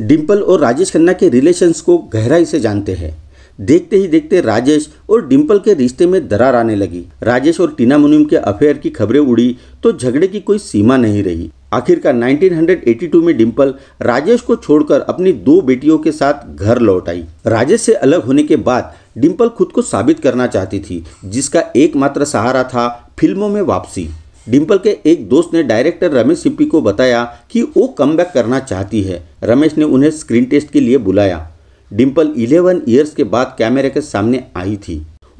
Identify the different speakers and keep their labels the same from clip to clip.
Speaker 1: डिम्पल और राजेश खन्ना के रिलेशंस को गहराई से जानते हैं देखते ही देखते राजेश और डिम्पल के रिश्ते में दरार आने लगी राजेश और टीना मुनिम के अफेयर की खबरें उड़ी तो झगड़े की कोई सीमा नहीं रही आखिरकार 1982 में डिम्पल राजेश को छोड़कर अपनी दो बेटियों के साथ घर लौट आई राजेश से अलग होने के बाद डिम्पल खुद को साबित करना चाहती थी जिसका एकमात्र सहारा था फिल्मों में वापसी डिम्पल के एक दोस्त ने डायरेक्टर रमेश सिप्पी को बताया कि वो कम करना चाहती है रमेश ने उन्हें स्क्रीन टेस्ट के लिए बुलाया डिम्पल 11 ईयर्स के बाद कैमरे के सामने आई थी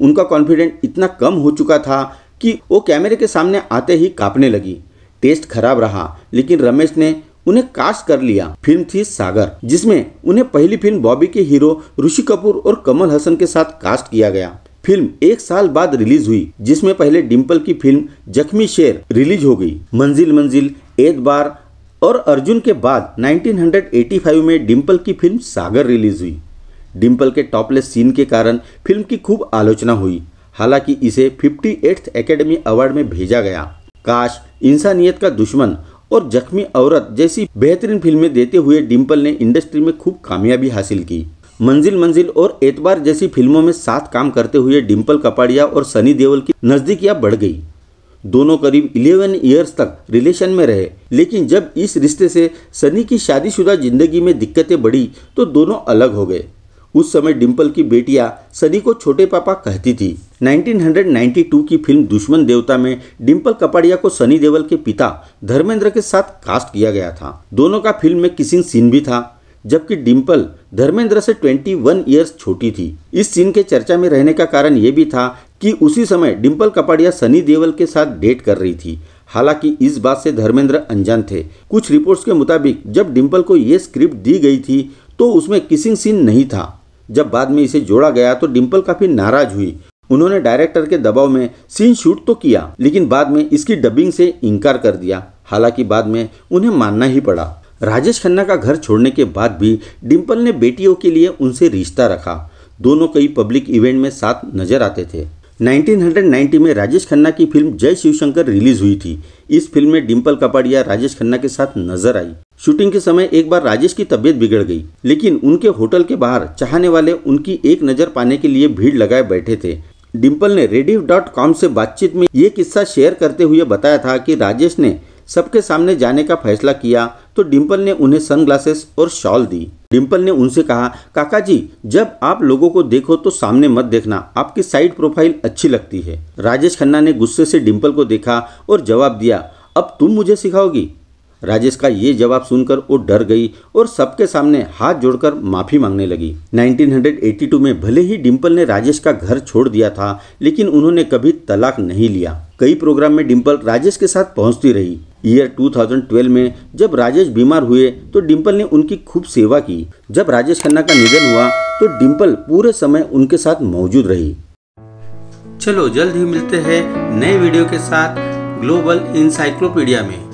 Speaker 1: उनका कॉन्फिडेंट इतना कम हो चुका था कि वो कैमरे के सामने आते ही कांपने लगी टेस्ट खराब रहा लेकिन रमेश ने उन्हें कास्ट कर लिया फिल्म थी सागर जिसमें उन्हें पहली फिल्म बॉबी के हीरो ऋषि कपूर और कमल हसन के साथ कास्ट किया गया फिल्म एक साल बाद रिलीज हुई जिसमें पहले डिम्पल की फिल्म जख्मी शेर रिलीज हो गई मंजिल मंजिल एतबार और अर्जुन के बाद 1985 में डिम्पल की फिल्म सागर रिलीज हुई डिम्पल के टॉपलेस सीन के कारण फिल्म की खूब आलोचना हुई हालांकि इसे फिफ्टी एट्थ एकेडमी अवार्ड में भेजा गया काश इंसानियत का दुश्मन और जख्मी औरत जैसी बेहतरीन फिल्में देते हुए डिम्पल ने इंडस्ट्री में खूब कामयाबी हासिल की मंजिल मंजिल और एतबार जैसी फिल्मों में साथ काम करते हुए डिम्पल कपाड़िया और सनी देओल की नज़दीकियाँ बढ़ गई दोनों करीब 11 ईयर्स तक रिलेशन में रहे लेकिन जब इस रिश्ते से सनी की शादीशुदा जिंदगी में दिक्कतें बढ़ी तो दोनों अलग हो गए उस समय डिम्पल की बेटियां सनी को छोटे पापा कहती थी 1992 की फिल्म दुश्मन देवता में डिम्पल कपाड़िया को सनी देवल के पिता धर्मेंद्र के साथ कास्ट किया गया था दोनों का फिल्म में किसिंग सीन भी था जबकि डिम्पल धर्मेंद्र से 21 ईयर्स छोटी थी इस सीन के चर्चा में रहने का कारण ये भी था कि उसी समय डिम्पल कपाड़िया सनी देवल के साथ डेट कर रही थी हालांकि इस बात से धर्मेंद्र अनजान थे कुछ रिपोर्ट्स के मुताबिक जब डिम्पल को ये स्क्रिप्ट दी गई थी तो उसमें किसिंग सीन नहीं था जब बाद में इसे जोड़ा गया तो डिम्पल काफी नाराज हुई उन्होंने डायरेक्टर के दबाव में सीन शूट तो किया लेकिन बाद में इसकी डबिंग से इनकार कर दिया हालांकि बाद में उन्हें मानना ही पड़ा राजेश खन्ना का घर छोड़ने के बाद भी डिम्पल ने बेटियों के लिए उनसे रिश्ता रखा दोनों कई पब्लिक इवेंट में साथ नजर आते थे 1990 में राजेश खन्ना की फिल्म जय शिवशंकर रिलीज हुई थी इस फिल्म में डिम्पल कपाड़िया राजेश खन्ना के साथ नजर आई शूटिंग के समय एक बार राजेश की तबीयत बिगड़ गई लेकिन उनके होटल के बाहर चाहने वाले उनकी एक नज़र पाने के लिए भीड़ लगाए बैठे थे डिम्पल ने रेडिव डॉट कॉम से बातचीत में ये किस्सा शेयर करते हुए बताया था कि राजेश ने सबके सामने जाने का फैसला किया तो डिम्पल ने उन्हें सनग्लासेस और शॉल दी डिम्पल ने उनसे कहा काका जी जब आप लोगों को देखो तो सामने मत देखना आपकी साइड प्रोफाइल अच्छी लगती है राजेश खन्ना ने गुस्से से डिम्पल को देखा और जवाब दिया अब तुम मुझे सिखाओगी राजेश का ये जवाब सुनकर वो डर गई और सबके सामने हाथ जोड़कर माफी मांगने लगी 1982 में भले ही डिम्पल ने राजेश का घर छोड़ दिया था लेकिन उन्होंने कभी तलाक नहीं लिया कई प्रोग्राम में डिम्पल राजेश के साथ पहुंचती रही ईयर 2012 में जब राजेश बीमार हुए तो डिम्पल ने उनकी खूब सेवा की जब राजेश खन्ना का निधन हुआ तो डिम्पल पूरे समय उनके साथ मौजूद रही चलो जल्द ही मिलते हैं नए वीडियो के साथ ग्लोबल इंसाइक्लोपीडिया में